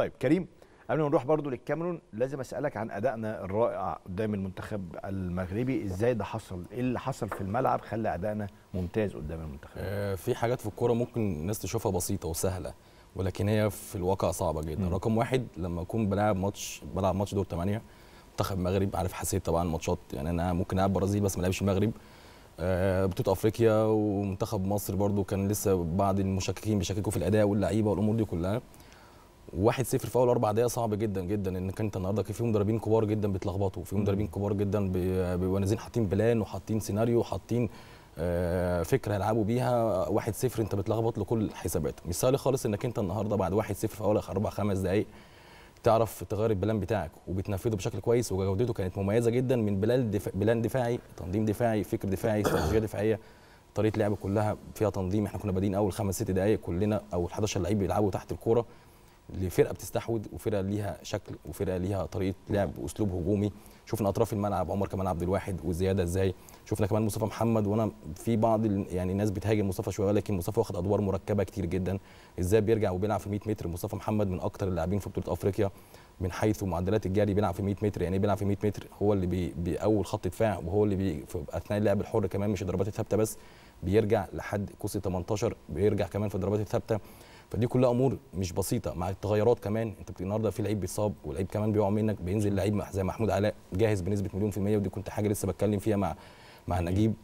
طيب كريم قبل ما نروح برضو للكاميرون لازم اسالك عن ادائنا الرائع قدام المنتخب المغربي ازاي ده حصل ايه اللي حصل في الملعب خلى ادائنا ممتاز قدام المنتخب آه في حاجات في الكوره ممكن الناس تشوفها بسيطه وسهله ولكن هي في الواقع صعبه جدا م. رقم واحد لما اكون بلعب ماتش بلعب ماتش دور ثمانية منتخب المغرب عارف حسيت طبعا ماتشات يعني انا ممكن العب برازيل بس ما لعبش المغرب آه بطوله افريقيا ومنتخب مصر برضو كان لسه بعض المشككين بيشككوا في الاداء واللعيبه والامور دي كلها 1-0 في اول اربع دقائق صعب جدا جدا ان كانت النهارده كان في مدربين كبار جدا بيتلخبطوا في مدربين كبار جدا بيبقوا نازلين حاطين بلان وحاطين سيناريو وحاطين آه، فكره هيلعبوا بيها 1-0 انت بتلخبط لكل الحسابات مش سهل خالص انك انت النهارده بعد 1-0 في اول اربع خمس دقائق تعرف تغير البلان بتاعك وبتنفذه بشكل كويس وجودته كانت مميزه جدا من بلان دفاع بلان دفاعي تنظيم دفاعي فكر دفاعي استراتيجيه دفاعيه طريقه لعب كلها فيها تنظيم احنا كنا بادئين اول خمس ست دقائق كلنا او ال 11 لعيب بيلعبوا تحت الكوره لفرقه بتستحوذ وفرقه ليها شكل وفرقه ليها طريقه لعب واسلوب هجومي شفنا اطراف الملعب عمر كمال عبد الواحد وزياده ازاي شفنا كمان مصطفى محمد وانا في بعض يعني الناس بتهاجم مصطفى شويه ولكن مصطفى واخد ادوار مركبه كتير جدا ازاي بيرجع وبيلعب في 100 متر مصطفى محمد من اكتر اللاعبين في بطوله افريقيا من حيث معدلات الجري بيلعب في 100 متر يعني إيه بيلعب في 100 متر هو اللي بي باول خط دفاع وهو اللي بي في اثناء اللعب الحر كمان مش الضربات الثابته بس بيرجع لحد قوس 18 بيرجع كمان في الضربات الثابته فدي كلها امور مش بسيطه مع التغيرات كمان انت النهارده في لعيب بيتصاب ولعيب كمان بيقع منك بينزل لعيب زي محمود علاء جاهز بنسبه مليون في الميه ودي كنت حاجه لسه بتكلم فيها مع مع نجيب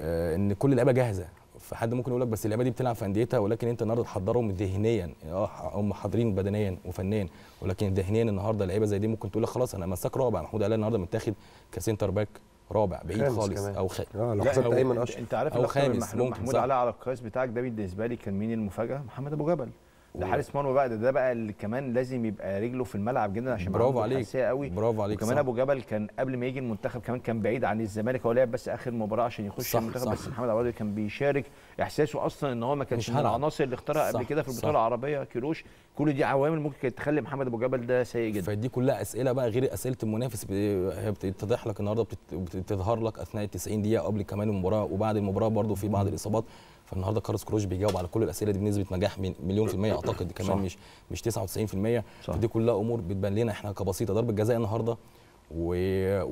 آه ان كل اللعيبه جاهزه فحد ممكن يقول لك بس اللعيبه دي بتلعب في انديتها ولكن انت النهارده تحضرهم ذهنيا اه هم حاضرين بدنيا وفنيا ولكن ذهنيا النهارده لعيبه زي دي ممكن تقول لك خلاص انا مساك رابع محمود علاء النهارده متاخد كسنتر باك رابع بعيد خالص كمان. او خامس اه لو حسبت ايمن اشرف انت عارف او خامس محمود علي على القياس بتاعك ده بالنسبه لي كان مين المفاجاه محمد ابو جبل ده حارس مرمى بقى ده, ده بقى اللي كمان لازم يبقى رجله في الملعب جدا عشان برافو عليك قوي برافو عليك وكمان صح. ابو جبل كان قبل ما يجي المنتخب كمان كان بعيد عن الزمالك هو لعب بس اخر مباراه عشان يخش صح المنتخب صح بس محمد عواد كان بيشارك احساسه اصلا ان هو ما كانش من العناصر اللي اختارها قبل كده في البطوله العربيه كيروش كل دي عوامل ممكن كانت تخلي محمد ابو جبل ده سيء جدا فدي كلها اسئله بقى غير اسئله المنافس هي بتتضح لك النهارده بتظهر لك اثناء ال 90 دقيقه قبل كمان المباراه وبعد المباراه برده في بعض الاصابات فالنهارده كارلوس كروش بيجاوب على كل الاسئله دي بنسبه نجاح من مليون في الميه اعتقد كمان صح. مش مش 99% صح. فدي كلها امور بتبان لنا احنا كبسيطه ضربه جزاء النهارده و...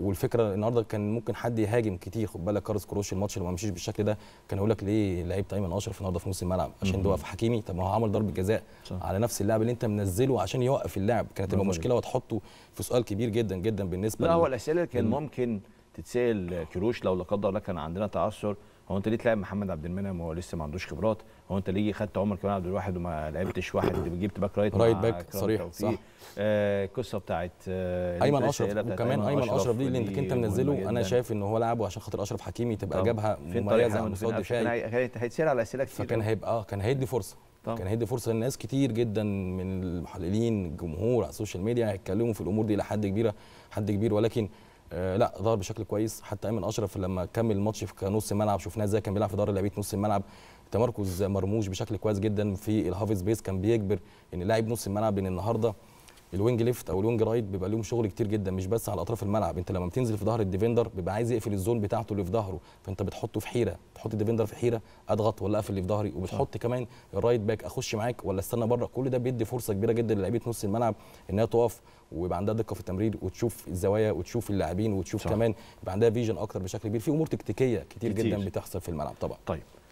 والفكره النهارده كان ممكن حد يهاجم كتير خد بالك كارلوس كروش الماتش اللي ما مشيش بالشكل ده كان يقول لك ليه لعيب ايمن اشرف النهارده في نص الملعب عشان ده وقف حكيمي طب ما هو عمل ضربه جزاء على نفس اللاعب اللي انت منزله عشان يوقف اللعب كانت تبقى مشكله وتحطه في سؤال كبير جدا جدا بالنسبه لا هو الاسئله كان ممكن تتسال كروش لو لا قدر الله كان عندنا تعثر هو انت ليه تلعب محمد عبد المنعم وهو لسه ما عندوش خبرات هو انت ليه خدت عمر كمال عبد الواحد وما لعبتش واحد جبت باك رايت رايت باك صريح صح القصه آه بتاعت آه ايمن اشرف وكمان ايمن اشرف دي اللي انت كنت منزله انا شايف ان هو لعبه عشان خاطر اشرف حكيمي تبقى جابها مميزه على المستوى الدفاعي هيتسال على اسئله كتير فكان هيبقى اه كان هيدي فرصه طبعا. كان هيدي فرصه لناس كتير جدا من المحللين الجمهور على السوشيال ميديا هيتكلموا في الامور دي لحد كبيره حد كبير ولكن آه، لا ظهر بشكل كويس حتى ايمن اشرف لما كمل الماتش نص الملعب شفناه ازاي كان بيلعب في دار لعيبه نص الملعب تمركز مرموش بشكل كويس جدا في الهاف سبيس كان بيجبر ان لاعب نص الملعب ان النهارده الوينج ليفت او الوينج رايت بيبقى لهم شغل كتير جدا مش بس على اطراف الملعب انت لما بتنزل في ظهر الديفندر بيبقى عايز يقفل الزون بتاعته اللي في ظهره فانت بتحطه في حيره بتحط الديفندر في حيره اضغط ولا اقفل اللي في ظهري وبتحط كمان الرايت باك اخش معاك ولا استنى بره كل ده بيدي فرصه كبيره جدا للاعيبه نص الملعب ان هي تقف ويبقى عندها دقه في التمرير وتشوف الزوايا وتشوف اللاعبين وتشوف صح. كمان يبقى عندها فيجن اكتر بشكل كبير في امور تكتيكيه كتير, كتير. جدا بتحصل في الملعب طبعا طيب